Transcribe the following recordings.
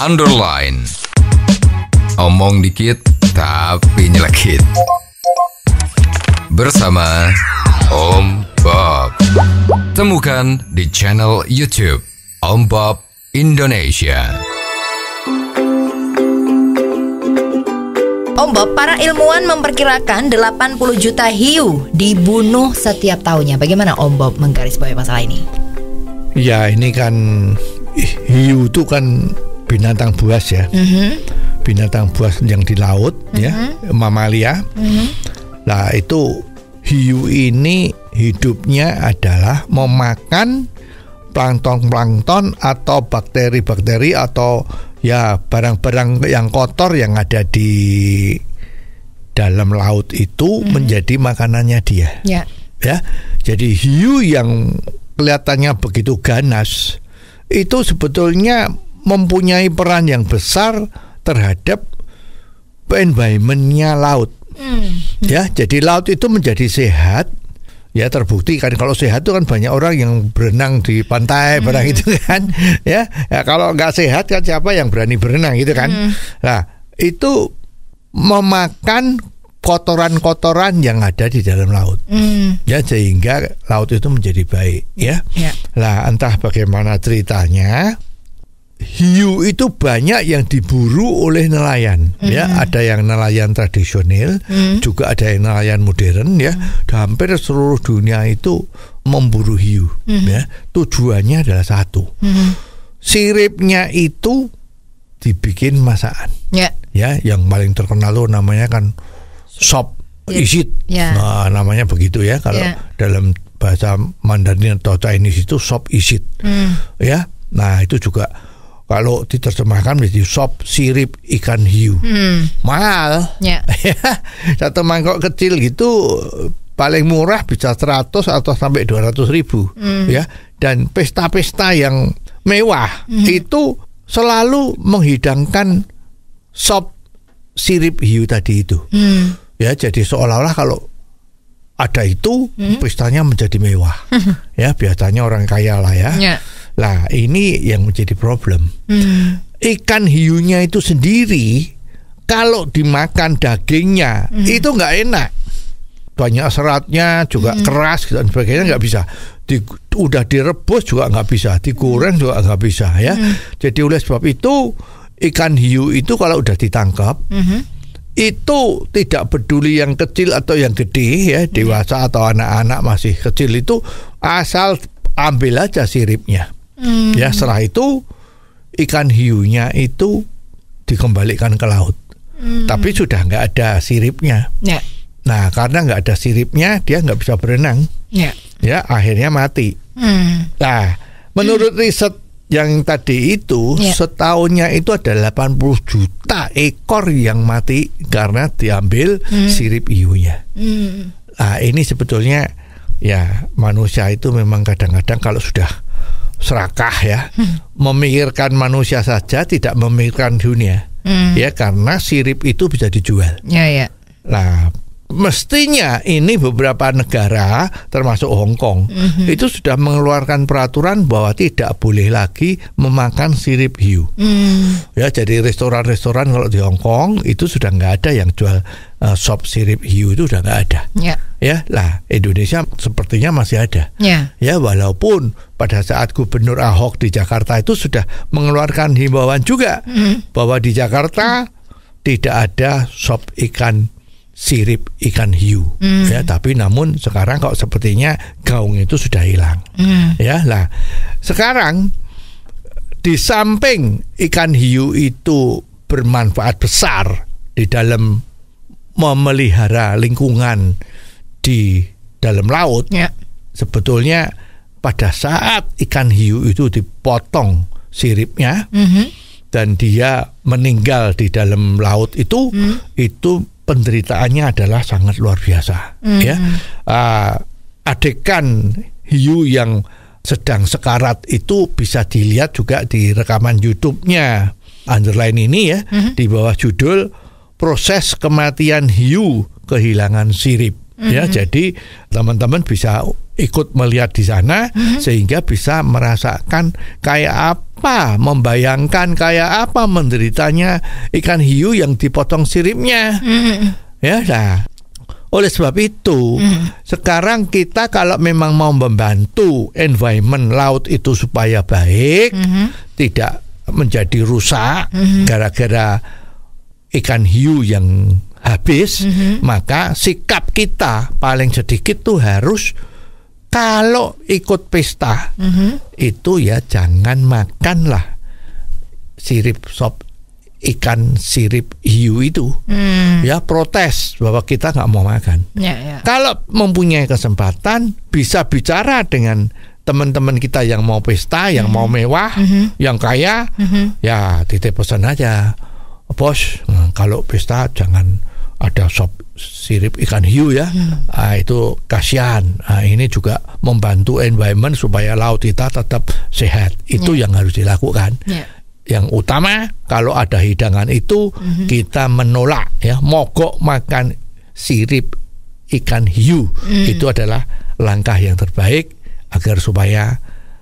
underline. Omong dikit tapi nyelekit. Bersama Om Bob. Temukan di channel YouTube Om Bob Indonesia. Om Bob, para ilmuwan memperkirakan 80 juta hiu dibunuh setiap tahunnya. Bagaimana Om Bob menggarisbawahi masalah ini? Ya, ini kan hiu itu kan binatang buas ya, mm-hmm. binatang buas yang di laut ya. mm-hmm. ya, mamalia. Mm-hmm. Nah itu hiu ini hidupnya adalah memakan plankton-plankton atau bakteri-bakteri atau ya barang-barang yang kotor yang ada di dalam laut itu hmm. menjadi makanannya dia. Yeah. ya. Jadi hiu yang kelihatannya begitu ganas itu sebetulnya mempunyai peran yang besar terhadap environmentnya laut. Hmm. Ya, jadi laut itu menjadi sehat. Ya terbukti kan kalau sehat itu kan banyak orang yang berenang di pantai hmm. barang itu kan ya, ya kalau nggak sehat kan siapa yang berani berenang gitu kan hmm. nah itu memakan kotoran-kotoran yang ada di dalam laut hmm. ya sehingga laut itu menjadi baik ya, ya. entah bagaimana ceritanya hiu itu banyak yang diburu oleh nelayan ya. -hmm. ya ada yang nelayan tradisional -hmm. juga ada yang nelayan modern ya -hmm. hampir seluruh dunia itu memburu hiu -hmm. ya tujuannya adalah satu -hmm. siripnya itu dibikin masakan yeah. ya yang paling terkenal lo namanya kan sop yeah. isit yeah. nah namanya begitu ya kalau yeah. dalam bahasa Mandarin atau Chinese itu sop isit mm. ya nah itu juga kalau diterjemahkan menjadi sop sirip ikan hiu hmm. mahal yeah. satu mangkok kecil gitu paling murah bisa 100 atau sampai 200 ribu hmm. ya dan pesta-pesta yang mewah hmm. itu selalu menghidangkan sop sirip hiu tadi itu hmm. ya jadi seolah-olah kalau ada itu hmm. pestanya menjadi mewah ya biasanya orang kaya lah ya yeah lah ini yang menjadi problem. Hmm. Ikan hiunya itu sendiri kalau dimakan dagingnya hmm. itu nggak enak. Banyak seratnya juga hmm. keras gitu, dan sebagainya nggak bisa. Di, udah direbus juga nggak bisa, digoreng juga nggak bisa ya. Hmm. Jadi oleh sebab itu ikan hiu itu kalau udah ditangkap hmm. itu tidak peduli yang kecil atau yang gede ya hmm. dewasa atau anak-anak masih kecil itu asal ambil aja siripnya. Hmm. Ya, setelah itu ikan hiunya itu dikembalikan ke laut. Hmm. Tapi sudah nggak ada siripnya. Ya. Nah, karena nggak ada siripnya, dia nggak bisa berenang. Ya. Ya, akhirnya mati. Hmm. Nah, menurut hmm. riset yang tadi itu ya. setahunnya itu ada 80 juta ekor yang mati karena diambil hmm. sirip hiunya. Hmm. Nah, ini sebetulnya ya manusia itu memang kadang-kadang kalau sudah serakah ya hmm. memikirkan manusia saja tidak memikirkan dunia hmm. ya karena sirip itu bisa dijual ya, ya. nah mestinya ini beberapa negara termasuk Hong Kong hmm itu sudah mengeluarkan peraturan bahwa tidak boleh lagi memakan sirip hiu hmm. ya jadi restoran-restoran kalau di Hong Kong itu sudah nggak ada yang jual uh, sop sirip hiu itu sudah nggak ada ya ya lah Indonesia sepertinya masih ada ya. ya walaupun pada saat Gubernur Ahok di Jakarta itu sudah mengeluarkan himbauan juga mm. bahwa di Jakarta mm. tidak ada sop ikan sirip ikan hiu mm. ya tapi namun sekarang kok sepertinya gaung itu sudah hilang mm. ya lah sekarang di samping ikan hiu itu bermanfaat besar di dalam memelihara lingkungan di dalam laut ya. sebetulnya pada saat ikan hiu itu dipotong siripnya mm -hmm. dan dia meninggal di dalam laut itu mm. itu penderitaannya adalah sangat luar biasa mm -hmm. ya uh, adegan hiu yang sedang sekarat itu bisa dilihat juga di rekaman YouTube-nya underline ini ya mm -hmm. di bawah judul proses kematian hiu kehilangan sirip hmm ya mm-hmm. jadi teman-teman bisa ikut melihat di sana mm-hmm. sehingga bisa merasakan kayak apa membayangkan kayak apa menderitanya ikan hiu yang dipotong siripnya mm-hmm. ya nah oleh sebab itu, hmm. sekarang kita kalau memang mau membantu environment laut itu supaya baik, hmm. tidak menjadi rusak mm-hmm. gara-gara mm -hmm. ikan hiu yang habis, mm -hmm. maka sikap kita paling sedikit tuh harus kalau ikut pesta mm -hmm. itu ya jangan makanlah sirip sop ikan sirip hiu itu mm. ya protes bahwa kita nggak mau makan. Yeah, yeah. Kalau mempunyai kesempatan bisa bicara dengan teman-teman kita yang mau pesta, yang mm -hmm. mau mewah, mm -hmm. yang kaya, mm -hmm. ya titip pesan aja, bos. Hmm, kalau pesta jangan ada sop sirip ikan hiu ya hmm. nah, itu kasihan Nah, ini juga membantu environment supaya laut kita tetap sehat itu yeah. yang harus dilakukan yeah. yang utama kalau ada hidangan itu mm -hmm. kita menolak ya mogok makan sirip ikan hiu mm. itu adalah langkah yang terbaik agar supaya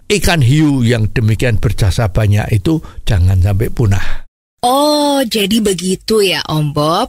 ikan hiu yang demikian berjasa banyak itu jangan sampai punah. Oh, jadi begitu ya Om Bob.